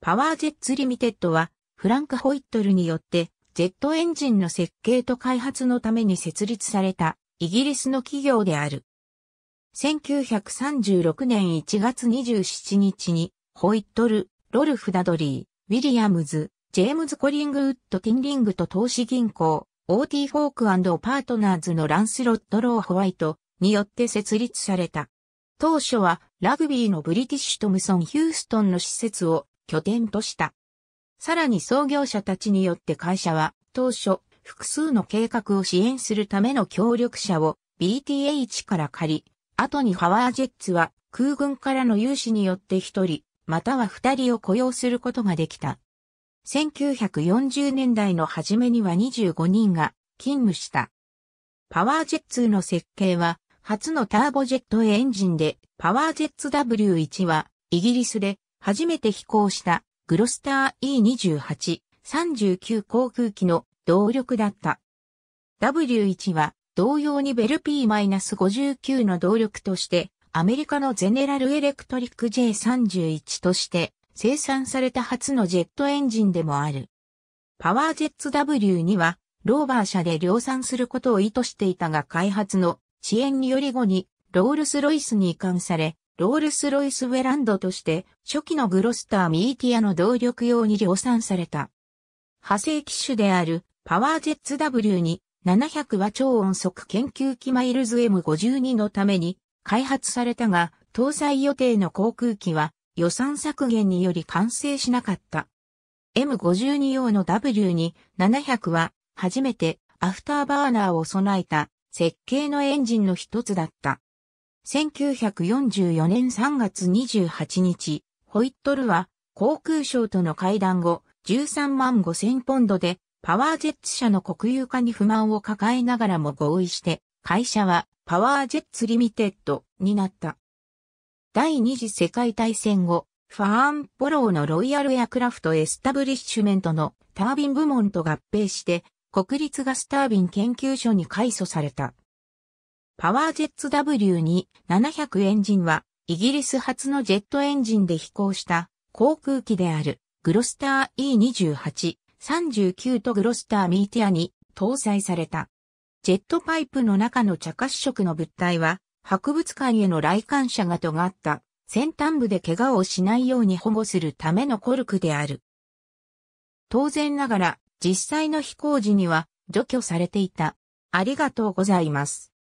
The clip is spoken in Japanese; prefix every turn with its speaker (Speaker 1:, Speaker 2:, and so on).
Speaker 1: パワージェッツリミテッドは、フランク・ホイットルによって、ジェットエンジンの設計と開発のために設立された、イギリスの企業である。1936年1月27日に、ホイットル、ロルフ・ダドリー、ウィリアムズ、ジェームズ・コリングウッド・ティンリングと投資銀行、オ OT フォークパートナーズのランスロット・ロー・ホワイトによって設立された。当初はラグビーのブリティッシュ・トムソン・ヒューストンの施設を拠点とした。さらに創業者たちによって会社は当初複数の計画を支援するための協力者を BTH から借り、後にハワージェッツは空軍からの融資によって一人、または二人を雇用することができた。1940年代の初めには25人が勤務した。パワージェッツの設計は初のターボジェットエンジンで、パワージェッツ W1 はイギリスで初めて飛行したグロスター E28、39航空機の動力だった。W1 は同様にベル P-59 の動力としてアメリカのゼネラルエレクトリック J31 として生産された初のジェットエンジンでもある。パワージェッツ W2 はローバー車で量産することを意図していたが開発の遅延により後にロールスロイスに移管されロールス・ロイス・ウェランドとして初期のグロスター・ミーティアの動力用に量産された。派生機種であるパワージェッツ W に700は超音速研究機マイルズ M52 のために開発されたが搭載予定の航空機は予算削減により完成しなかった。M52 用の W に700は初めてアフターバーナーを備えた設計のエンジンの一つだった。1944年3月28日、ホイットルは航空省との会談後、13万5千ポンドでパワージェッツ社の国有化に不満を抱えながらも合意して、会社はパワージェッツリミテッドになった。第二次世界大戦後、ファーン・ポローのロイヤルエアクラフト・エスタブリッシュメントのタービン部門と合併して、国立ガスタービン研究所に改組された。パワージェッツ W2700 エンジンは、イギリス初のジェットエンジンで飛行した航空機であるグロスター E28、39とグロスターミーティアに搭載された。ジェットパイプの中の茶褐色の物体は、博物館への来館者が尖った先端部で怪我をしないように保護するためのコルクである。当然ながら、実際の飛行時には除去されていた。ありがとうございます。